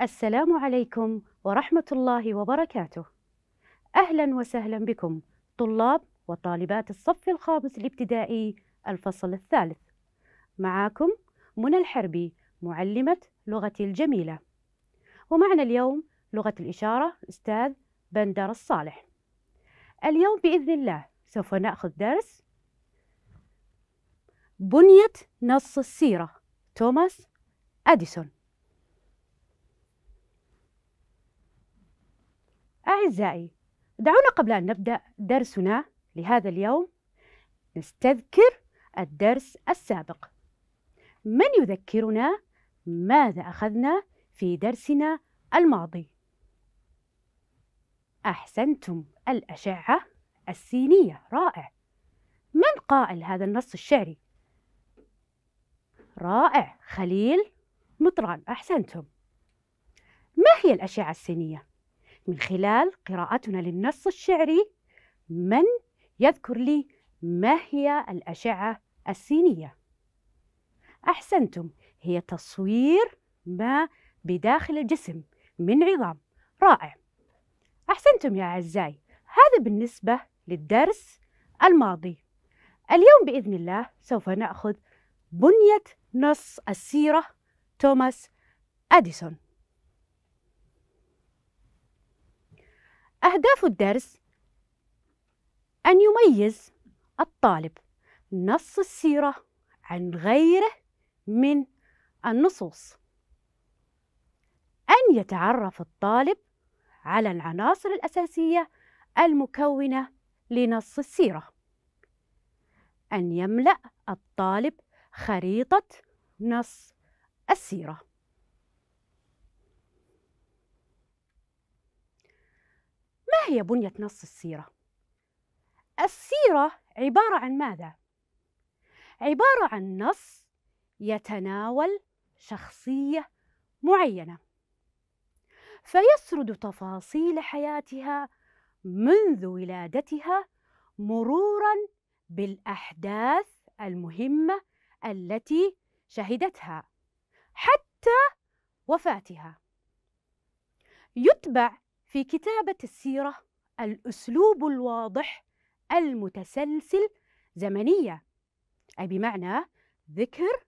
السلام عليكم ورحمة الله وبركاته. أهلا وسهلا بكم طلاب وطالبات الصف الخامس الابتدائي الفصل الثالث. معاكم منى الحربي معلمة لغتي الجميلة. ومعنا اليوم لغة الإشارة أستاذ بندر الصالح. اليوم بإذن الله سوف نأخذ درس بنية نص السيرة توماس أديسون. أعزائي دعونا قبل أن نبدأ درسنا لهذا اليوم نستذكر الدرس السابق من يذكرنا ماذا أخذنا في درسنا الماضي؟ أحسنتم الأشعة السينية رائع من قائل هذا النص الشعري؟ رائع خليل مطران أحسنتم ما هي الأشعة السينية؟ من خلال قراءتنا للنص الشعري من يذكر لي ما هي الأشعة السينية أحسنتم هي تصوير ما بداخل الجسم من عظام رائع أحسنتم يا أعزائي هذا بالنسبة للدرس الماضي اليوم بإذن الله سوف نأخذ بنية نص السيرة توماس أديسون أهداف الدرس أن يميز الطالب نص السيرة عن غيره من النصوص أن يتعرف الطالب على العناصر الأساسية المكونة لنص السيرة أن يملأ الطالب خريطة نص السيره ما هي بنية نص السيرة؟ السيرة عبارة عن ماذا؟ عبارة عن نص يتناول شخصية معينة فيسرد تفاصيل حياتها منذ ولادتها مرورا بالأحداث المهمة التي شهدتها حتى وفاتها يتبع في كتابة السيرة الأسلوب الواضح المتسلسل زمنية أي بمعنى ذكر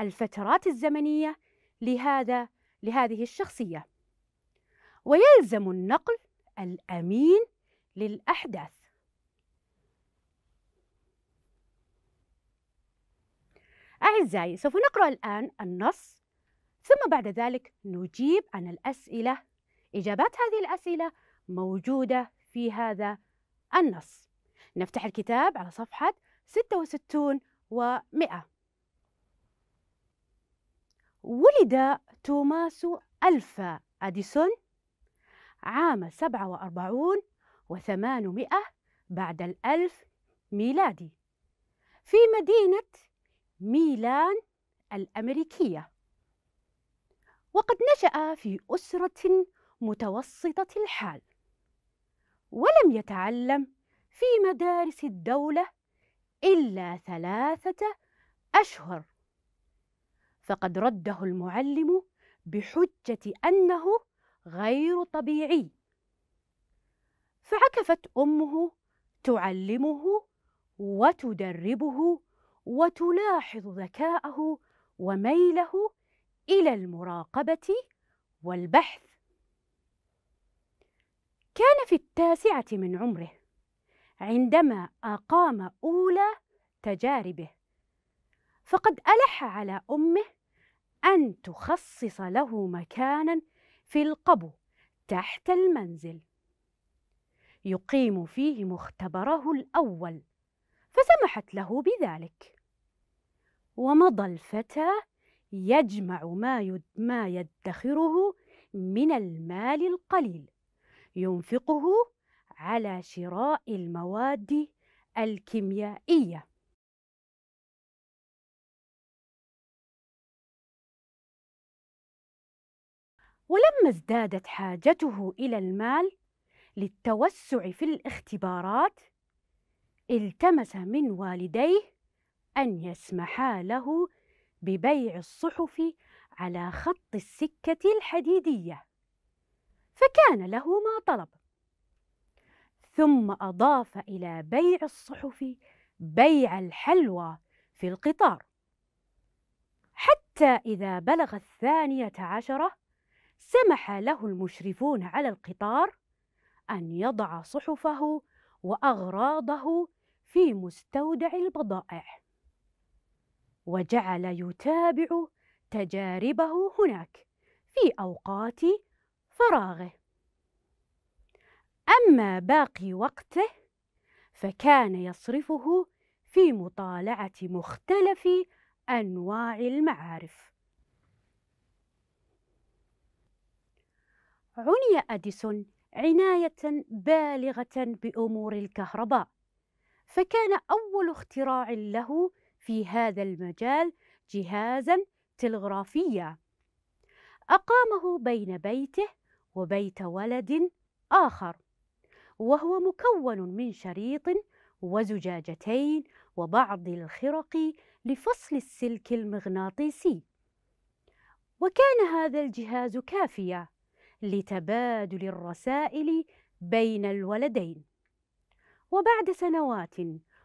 الفترات الزمنية لهذا لهذه الشخصية ويلزم النقل الأمين للأحداث أعزائي سوف نقرأ الآن النص ثم بعد ذلك نجيب عن الأسئلة إجابات هذه الأسئلة موجودة في هذا النص نفتح الكتاب على صفحة 66 و100 ولد توماس ألفا أديسون عام 47 و800 بعد الألف ميلادي في مدينة ميلان الأمريكية وقد نشأ في أسرة متوسطة الحال ولم يتعلم في مدارس الدولة إلا ثلاثة أشهر فقد رده المعلم بحجة أنه غير طبيعي فعكفت أمه تعلمه وتدربه وتلاحظ ذكاءه وميله إلى المراقبة والبحث كان في التاسعة من عمره عندما أقام أولى تجاربه فقد ألح على أمه أن تخصص له مكانا في القبو تحت المنزل يقيم فيه مختبره الأول فسمحت له بذلك ومضى الفتى يجمع ما يدخره من المال القليل ينفقه على شراء المواد الكيميائيه ولما ازدادت حاجته الى المال للتوسع في الاختبارات التمس من والديه ان يسمحا له ببيع الصحف على خط السكه الحديديه فكان له ما طلب ثم أضاف إلى بيع الصحف بيع الحلوى في القطار حتى إذا بلغ الثانية عشرة سمح له المشرفون على القطار أن يضع صحفه وأغراضه في مستودع البضائع وجعل يتابع تجاربه هناك في أوقات فراغه اما باقي وقته فكان يصرفه في مطالعه مختلف انواع المعارف عني اديسون عنايه بالغه بامور الكهرباء فكان اول اختراع له في هذا المجال جهازا تلغرافيا اقامه بين بيته وبيت ولد آخر وهو مكون من شريط وزجاجتين وبعض الخرق لفصل السلك المغناطيسي وكان هذا الجهاز كافيا لتبادل الرسائل بين الولدين وبعد سنوات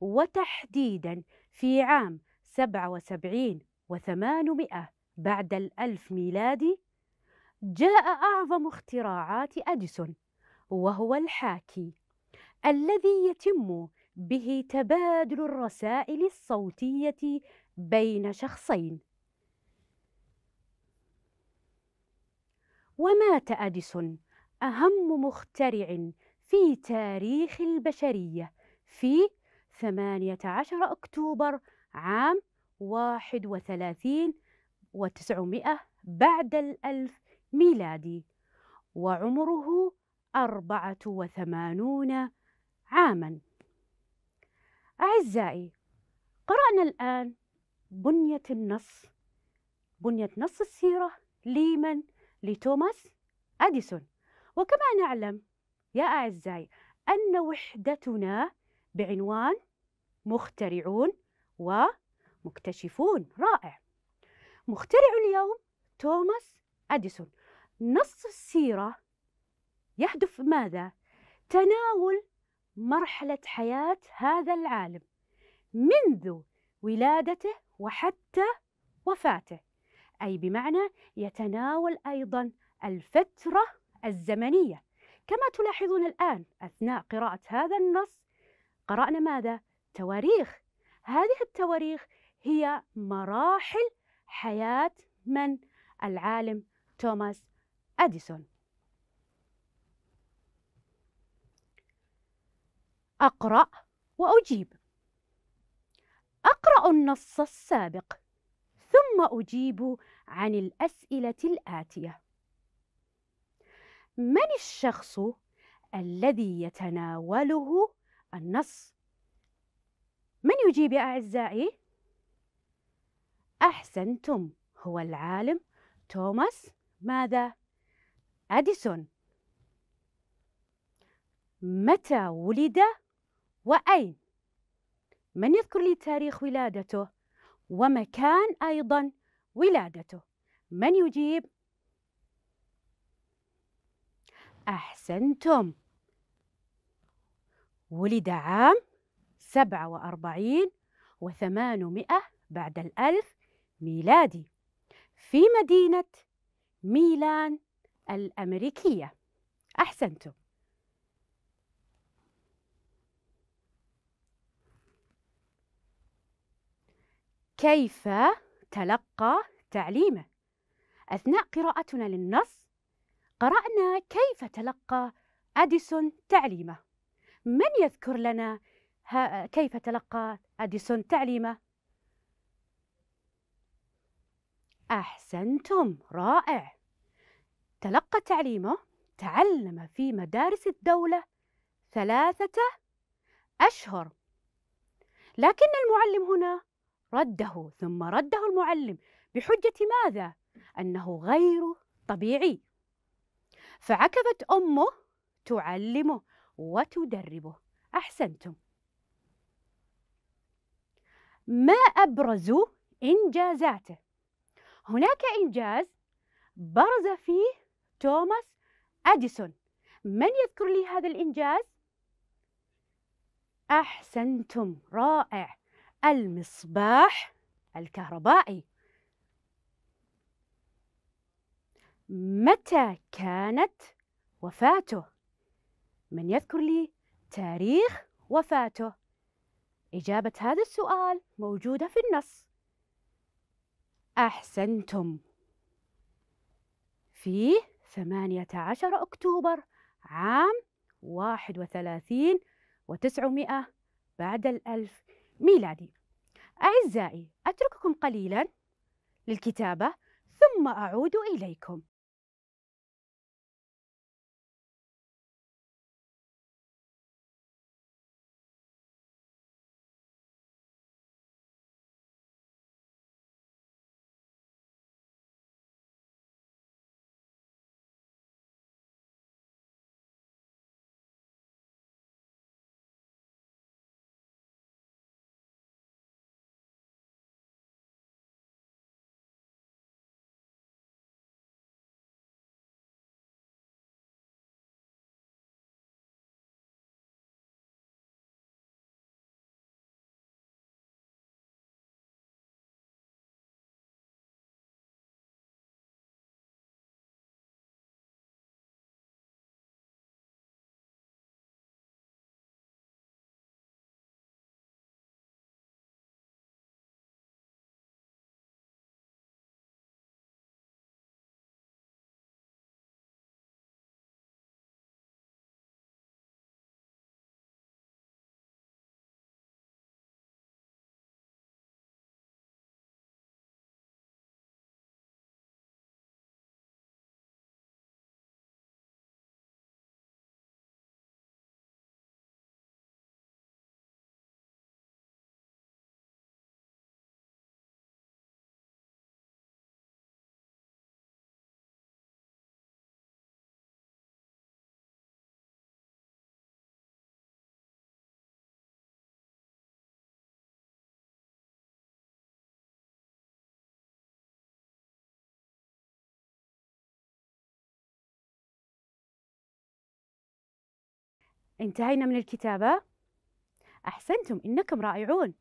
وتحديدا في عام سبعة وسبعين وثمانمائة بعد الألف ميلادي جاء أعظم اختراعات أديسون وهو الحاكي الذي يتم به تبادل الرسائل الصوتية بين شخصين ومات أديسون أهم مخترع في تاريخ البشرية في 18 أكتوبر عام 31 وتسعمائة بعد الألف ميلادي وعمره أربعة وثمانون عاما أعزائي قرأنا الآن بنية النص بنية نص السيرة لمن؟ لتوماس أديسون وكما نعلم يا أعزائي أن وحدتنا بعنوان مخترعون ومكتشفون رائع مخترع اليوم توماس أديسون نص السيرة يهدف ماذا؟ تناول مرحلة حياة هذا العالم منذ ولادته وحتى وفاته أي بمعنى يتناول أيضا الفترة الزمنية كما تلاحظون الآن أثناء قراءة هذا النص قرأنا ماذا؟ تواريخ هذه التواريخ هي مراحل حياة من؟ العالم توماس أديسون أقرأ وأجيب أقرأ النص السابق ثم أجيب عن الأسئلة الآتية من الشخص الذي يتناوله النص؟ من يجيب يا أعزائي؟ أحسنتم هو العالم توماس ماذا؟ أديسون متى ولد وأين؟ من يذكر لي تاريخ ولادته ومكان أيضا ولادته؟ من يجيب؟ أحسنتم ولد عام سبعة وأربعين وثمانمائة بعد الألف ميلادي في مدينة ميلان الأمريكية أحسنتم كيف تلقى تعليمه أثناء قراءتنا للنص قرأنا كيف تلقى أديسون تعليمه من يذكر لنا كيف تلقى أديسون تعليمه؟ أحسنتم رائع تلقى تعليمه تعلم في مدارس الدولة ثلاثة أشهر لكن المعلم هنا رده ثم رده المعلم بحجة ماذا؟ أنه غير طبيعي فعكفت أمه تعلمه وتدربه أحسنتم ما أبرز إنجازاته هناك إنجاز برز فيه توماس أديسون من يذكر لي هذا الإنجاز؟ أحسنتم رائع المصباح الكهربائي متى كانت وفاته؟ من يذكر لي تاريخ وفاته؟ إجابة هذا السؤال موجودة في النص أحسنتم فيه 18 أكتوبر عام 31 و900 بعد الألف ميلادي أعزائي أترككم قليلا للكتابة ثم أعود إليكم انتهينا من الكتابة أحسنتم إنكم رائعون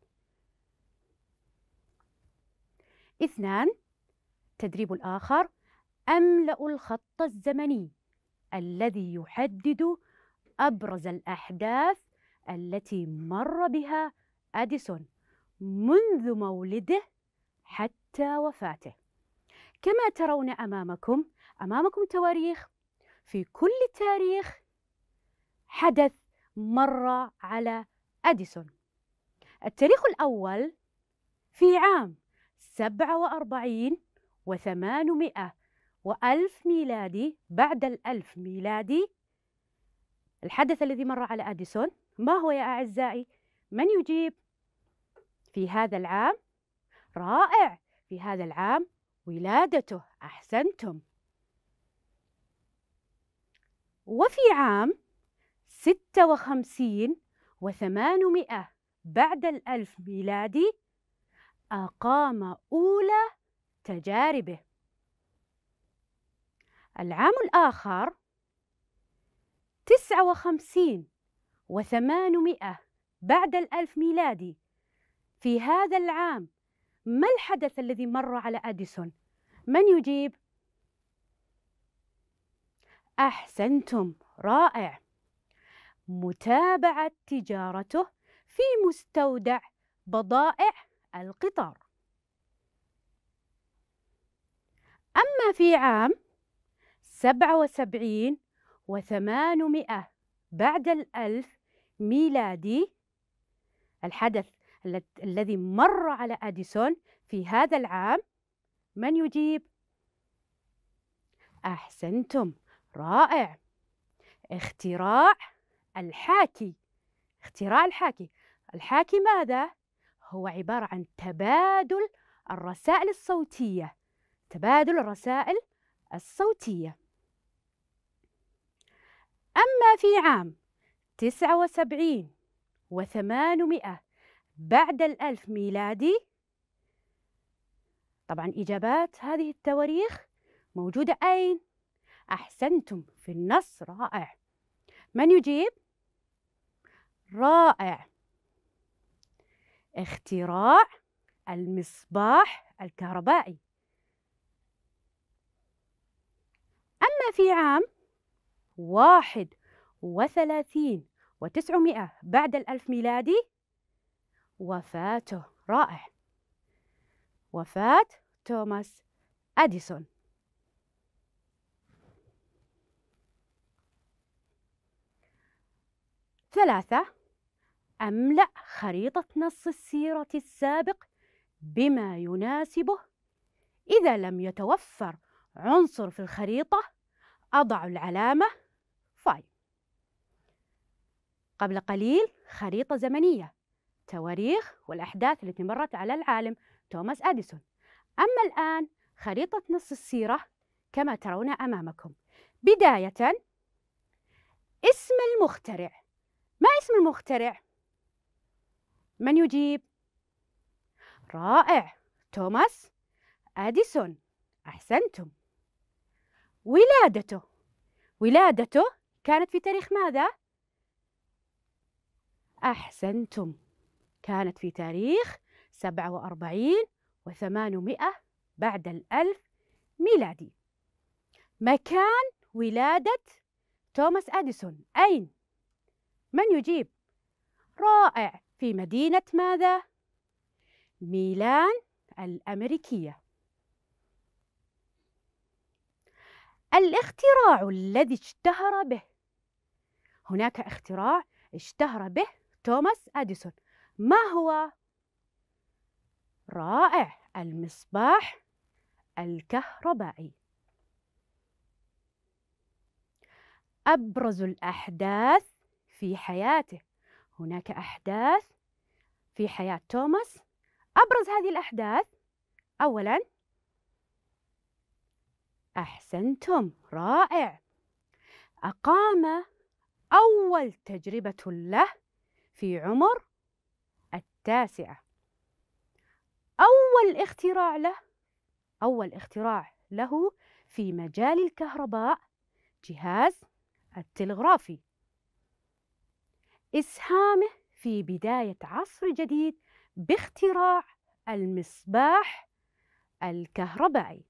اثنان تدريب الآخر أملأ الخط الزمني الذي يحدد أبرز الأحداث التي مر بها أديسون منذ مولده حتى وفاته كما ترون أمامكم أمامكم تواريخ في كل تاريخ حدث مر على أديسون التاريخ الأول في عام 47 و800 وألف ميلادي بعد الألف ميلادي الحدث الذي مر على أديسون ما هو يا أعزائي؟ من يجيب؟ في هذا العام رائع في هذا العام ولادته أحسنتم وفي عام ستة وخمسين وثمانمائة بعد الألف ميلادي أقام أولى تجاربه العام الآخر تسعة وخمسين وثمانمائة بعد الألف ميلادي في هذا العام ما الحدث الذي مر على أديسون؟ من يجيب؟ أحسنتم رائع متابعة تجارته في مستودع بضائع القطار أما في عام 77 و800 بعد الألف ميلادي الحدث الذي مر على أديسون في هذا العام من يجيب؟ أحسنتم رائع اختراع الحاكي اختراع الحاكي الحاكي ماذا؟ هو عبارة عن تبادل الرسائل الصوتية تبادل الرسائل الصوتية أما في عام تسعة وسبعين وثمانمائة بعد الألف ميلادي طبعا إجابات هذه التواريخ موجودة أين؟ أحسنتم في النص رائع من يجيب رائع اختراع المصباح الكهربائي أما في عام واحد وثلاثين وتسعمائة بعد الألف ميلادي وفاته رائع وفاة توماس أديسون ثلاثة أملأ خريطة نص السيرة السابق بما يناسبه إذا لم يتوفر عنصر في الخريطة أضع العلامة فاي قبل قليل خريطة زمنية تواريخ والأحداث التي مرت على العالم توماس أديسون أما الآن خريطة نص السيرة كما ترون أمامكم بداية اسم المخترع ما اسم المخترع؟ من يجيب؟ رائع توماس أديسون أحسنتم ولادته ولادته كانت في تاريخ ماذا؟ أحسنتم كانت في تاريخ 47 و800 بعد الألف ميلادي مكان ولادة توماس أديسون أين؟ من يجيب رائع في مدينة ماذا؟ ميلان الأمريكية الاختراع الذي اشتهر به هناك اختراع اشتهر به توماس أديسون ما هو؟ رائع المصباح الكهربائي أبرز الأحداث في حياته هناك أحداث في حياة توماس أبرز هذه الأحداث أولا أحسنتم رائع أقام أول تجربة له في عمر التاسعة أول اختراع له أول اختراع له في مجال الكهرباء جهاز التلغرافي إسهامه في بداية عصر جديد باختراع المصباح الكهربائي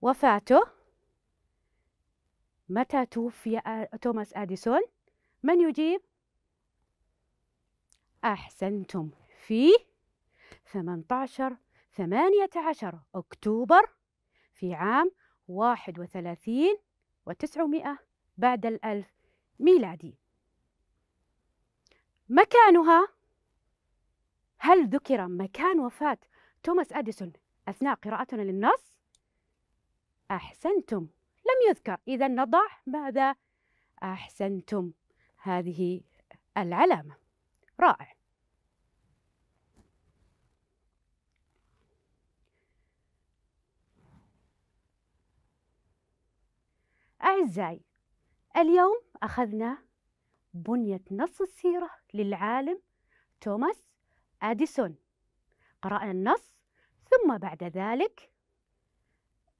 وفاته متى توفي توماس أديسون؟ من يجيب؟ أحسنتم في 18 18 أكتوبر في عام 31 و900 بعد الألف ميلادي مكانها هل ذكر مكان وفاة توماس أديسون أثناء قراءتنا للنص؟ أحسنتم لم يذكر إذا نضع ماذا؟ أحسنتم هذه العلامة رائع أعزائي اليوم أخذنا بنية نص السيرة للعالم توماس أديسون قرأنا النص ثم بعد ذلك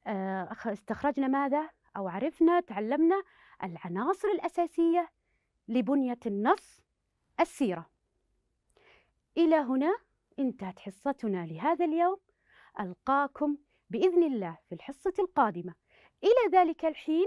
آه، استخرجنا ماذا أو عرفنا تعلمنا العناصر الأساسية لبنية النص السيرة إلى هنا انتهت حصتنا لهذا اليوم ألقاكم بإذن الله في الحصة القادمة إلى ذلك الحين